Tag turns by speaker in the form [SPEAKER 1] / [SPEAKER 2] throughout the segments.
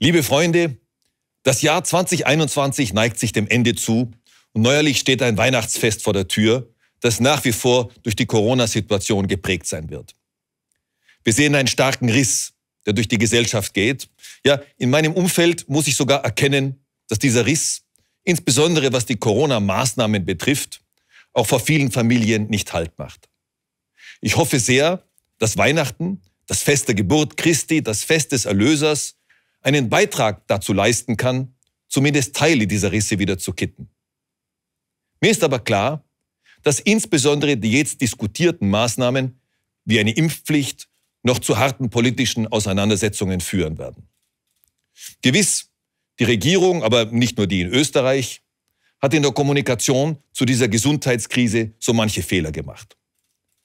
[SPEAKER 1] Liebe Freunde, das Jahr 2021 neigt sich dem Ende zu und neuerlich steht ein Weihnachtsfest vor der Tür, das nach wie vor durch die Corona-Situation geprägt sein wird. Wir sehen einen starken Riss, der durch die Gesellschaft geht. Ja, in meinem Umfeld muss ich sogar erkennen, dass dieser Riss, insbesondere was die Corona-Maßnahmen betrifft, auch vor vielen Familien nicht Halt macht. Ich hoffe sehr, dass Weihnachten, das Fest der Geburt Christi, das Fest des Erlösers, einen Beitrag dazu leisten kann, zumindest Teile dieser Risse wieder zu kitten. Mir ist aber klar, dass insbesondere die jetzt diskutierten Maßnahmen wie eine Impfpflicht noch zu harten politischen Auseinandersetzungen führen werden. Gewiss, die Regierung, aber nicht nur die in Österreich, hat in der Kommunikation zu dieser Gesundheitskrise so manche Fehler gemacht.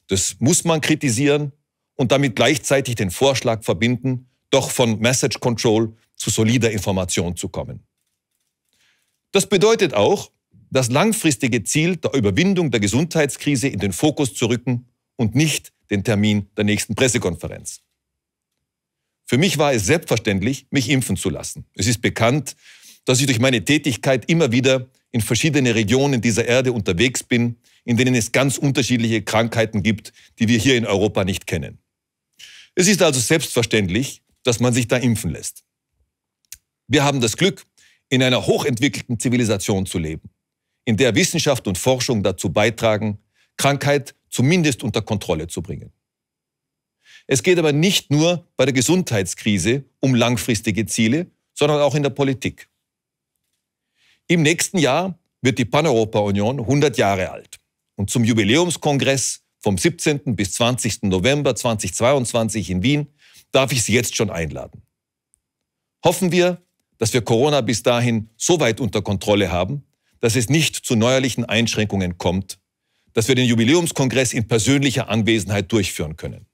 [SPEAKER 1] Das muss man kritisieren und damit gleichzeitig den Vorschlag verbinden, doch von Message Control zu solider Information zu kommen. Das bedeutet auch, das langfristige Ziel der Überwindung der Gesundheitskrise in den Fokus zu rücken und nicht den Termin der nächsten Pressekonferenz. Für mich war es selbstverständlich, mich impfen zu lassen. Es ist bekannt, dass ich durch meine Tätigkeit immer wieder in verschiedene Regionen dieser Erde unterwegs bin, in denen es ganz unterschiedliche Krankheiten gibt, die wir hier in Europa nicht kennen. Es ist also selbstverständlich, dass man sich da impfen lässt. Wir haben das Glück, in einer hochentwickelten Zivilisation zu leben, in der Wissenschaft und Forschung dazu beitragen, Krankheit zumindest unter Kontrolle zu bringen. Es geht aber nicht nur bei der Gesundheitskrise um langfristige Ziele, sondern auch in der Politik. Im nächsten Jahr wird die Paneuropa-Union 100 Jahre alt. Und zum Jubiläumskongress vom 17. bis 20. November 2022 in Wien darf ich Sie jetzt schon einladen. Hoffen wir, dass wir Corona bis dahin so weit unter Kontrolle haben, dass es nicht zu neuerlichen Einschränkungen kommt, dass wir den Jubiläumskongress in persönlicher Anwesenheit durchführen können.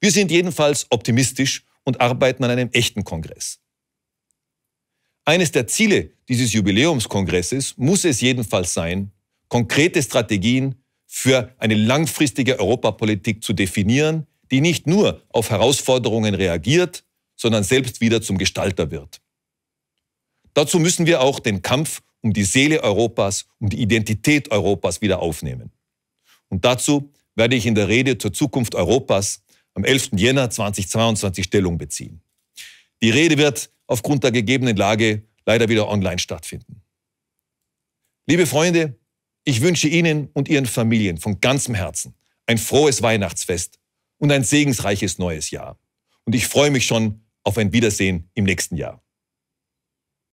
[SPEAKER 1] Wir sind jedenfalls optimistisch und arbeiten an einem echten Kongress. Eines der Ziele dieses Jubiläumskongresses muss es jedenfalls sein, konkrete Strategien für eine langfristige Europapolitik zu definieren, die nicht nur auf Herausforderungen reagiert, sondern selbst wieder zum Gestalter wird. Dazu müssen wir auch den Kampf um die Seele Europas, um die Identität Europas wieder aufnehmen. Und dazu werde ich in der Rede zur Zukunft Europas am 11. Jänner 2022 Stellung beziehen. Die Rede wird aufgrund der gegebenen Lage leider wieder online stattfinden. Liebe Freunde, ich wünsche Ihnen und Ihren Familien von ganzem Herzen ein frohes Weihnachtsfest und ein segensreiches neues Jahr. Und ich freue mich schon auf ein Wiedersehen im nächsten Jahr.